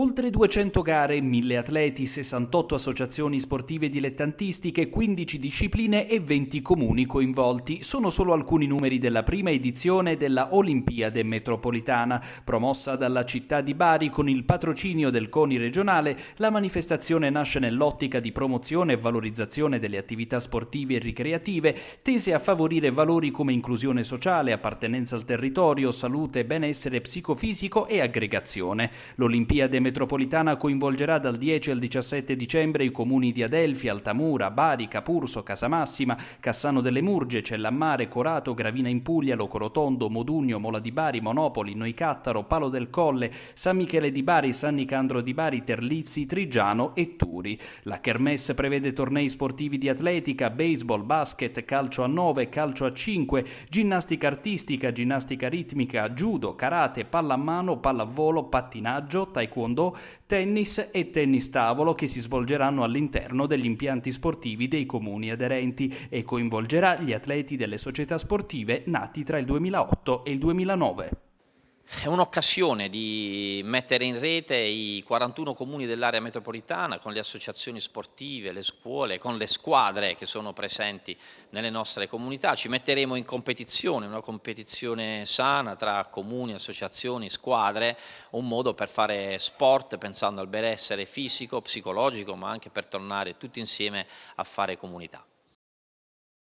Oltre 200 gare, 1000 atleti, 68 associazioni sportive dilettantistiche, 15 discipline e 20 comuni coinvolti sono solo alcuni numeri della prima edizione della Olimpiade metropolitana. Promossa dalla città di Bari con il patrocinio del CONI regionale, la manifestazione nasce nell'ottica di promozione e valorizzazione delle attività sportive e ricreative, tese a favorire valori come inclusione sociale, appartenenza al territorio, salute, benessere psicofisico e aggregazione. L'Olimpiade metropolitana coinvolgerà dal 10 al 17 dicembre i comuni di Adelfi, Altamura, Bari, Capurso, Casamassima, Cassano delle Murge, Cellammare, Corato, Gravina in Puglia, Locorotondo, Modugno, Mola di Bari, Monopoli, Noicattaro, Palo del Colle, San Michele di Bari, San Nicandro di Bari, Terlizzi, Trigiano e Turi. La Kermesse prevede tornei sportivi di atletica, baseball, basket, calcio a 9, calcio a 5, ginnastica artistica, ginnastica ritmica, judo, karate, pallamano, pallavolo, pattinaggio, taekwondo taekwondo, tennis e tennis tavolo che si svolgeranno all'interno degli impianti sportivi dei comuni aderenti e coinvolgerà gli atleti delle società sportive nati tra il 2008 e il 2009. È un'occasione di mettere in rete i 41 comuni dell'area metropolitana con le associazioni sportive, le scuole, con le squadre che sono presenti nelle nostre comunità. Ci metteremo in competizione, una competizione sana tra comuni, associazioni, squadre, un modo per fare sport pensando al benessere fisico, psicologico, ma anche per tornare tutti insieme a fare comunità.